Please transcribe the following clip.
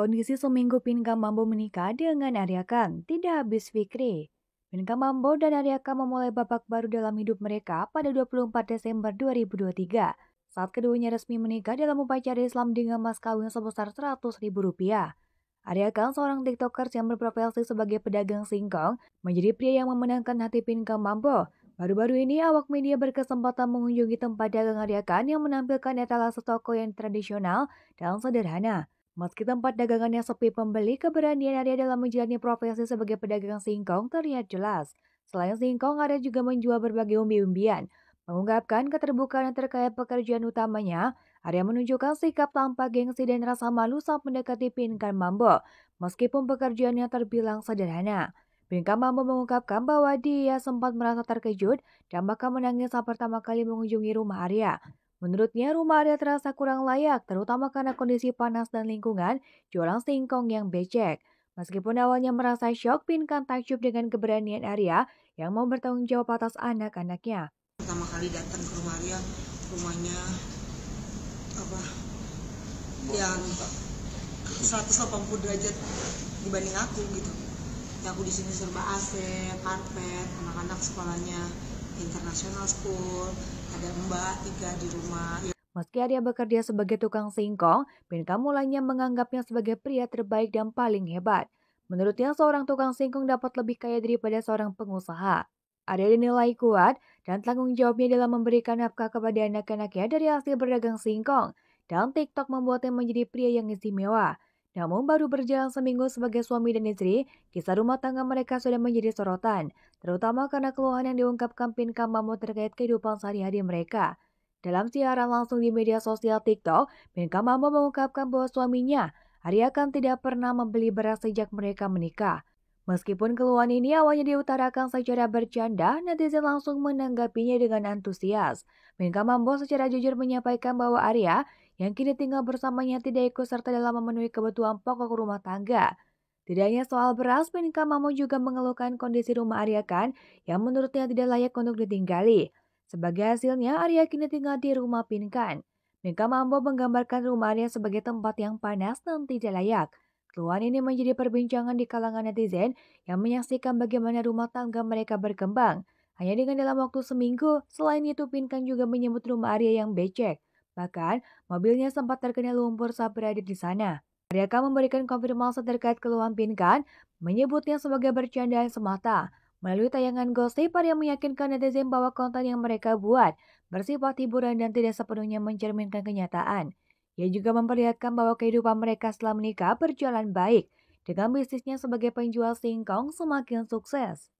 Kondisi seminggu Pinka Mambo menikah dengan Arya Kang tidak habis Fikri. Pinka Mambo dan Arya Kang memulai babak baru dalam hidup mereka pada 24 Desember 2023 saat keduanya resmi menikah dalam upacara Islam dengan mas kawin sebesar 100 ribu rupiah. Arya Kang, seorang tiktokers yang berprofesi sebagai pedagang singkong, menjadi pria yang memenangkan hati Pinka Mambo Baru-baru ini, awak media berkesempatan mengunjungi tempat dagang Arya Kang yang menampilkan etalase toko yang tradisional dan sederhana. Meski tempat dagangannya sepi pembeli, keberanian Arya dalam menjalani profesi sebagai pedagang singkong terlihat jelas. Selain singkong, Arya juga menjual berbagai umbi-umbian. Mengungkapkan keterbukaan terkait pekerjaan utamanya, Arya menunjukkan sikap tanpa gengsi dan rasa malu saat mendekati Pinkan Mambo, meskipun pekerjaannya terbilang sederhana. Pinkan Mambo mengungkapkan bahwa dia sempat merasa terkejut dan bahkan menangis saat pertama kali mengunjungi rumah Arya. Menurutnya, rumah Arya terasa kurang layak, terutama karena kondisi panas dan lingkungan jualan singkong yang becek. Meskipun awalnya merasa shock, Pinkan takjub dengan keberanian Arya yang mau bertanggung jawab atas anak-anaknya. Pertama kali datang ke rumah Arya, rumahnya apa yang 180 derajat dibanding aku gitu. Ya, aku di sini serba AC, karpet, anak-anak sekolahnya international school, ada mbak tiga di rumah. Iya. Meski Arya bekerja sebagai tukang singkong, Binka mulanya menganggapnya sebagai pria terbaik dan paling hebat. Menurutnya seorang tukang singkong dapat lebih kaya daripada seorang pengusaha. Arya dinilai kuat dan tanggung jawabnya dalam memberikan nafkah kepada anak-anaknya dari hasil berdagang singkong. Dan TikTok membuatnya menjadi pria yang istimewa. Namun baru berjalan seminggu sebagai suami dan istri, kisah rumah tangga mereka sudah menjadi sorotan, terutama karena keluhan yang diungkapkan Pinkam Mamut terkait kehidupan sehari-hari mereka. Dalam siaran langsung di media sosial TikTok, Pinkam Mamut mengungkapkan bahwa suaminya, kan tidak pernah membeli beras sejak mereka menikah. Meskipun keluhan ini awalnya diutarakan secara bercanda, netizen langsung menanggapinya dengan antusias. Minka Mambo secara jujur menyampaikan bahwa Arya yang kini tinggal bersamanya tidak ikut serta dalam memenuhi kebutuhan pokok rumah tangga. Tidak hanya soal beras, Pinka Mamo juga mengeluhkan kondisi rumah Arya Khan yang menurutnya tidak layak untuk ditinggali. Sebagai hasilnya, Arya kini tinggal di rumah Pinkan. Pinka Mambo menggambarkan rumahnya sebagai tempat yang panas dan tidak layak. Keluhan ini menjadi perbincangan di kalangan netizen yang menyaksikan bagaimana rumah tangga mereka berkembang. Hanya dengan dalam waktu seminggu, selain itu Pinkan juga menyebut rumah Arya yang becek. Bahkan, mobilnya sempat terkena lumpur saat berada di sana. Mereka memberikan konfirmasi terkait keluhan Pinkan, menyebutnya sebagai bercandaan semata. Melalui tayangan gosip, para yang meyakinkan netizen bahwa konten yang mereka buat bersifat hiburan dan tidak sepenuhnya mencerminkan kenyataan. Ia juga memperlihatkan bahwa kehidupan mereka setelah menikah berjalan baik, dengan bisnisnya sebagai penjual singkong semakin sukses.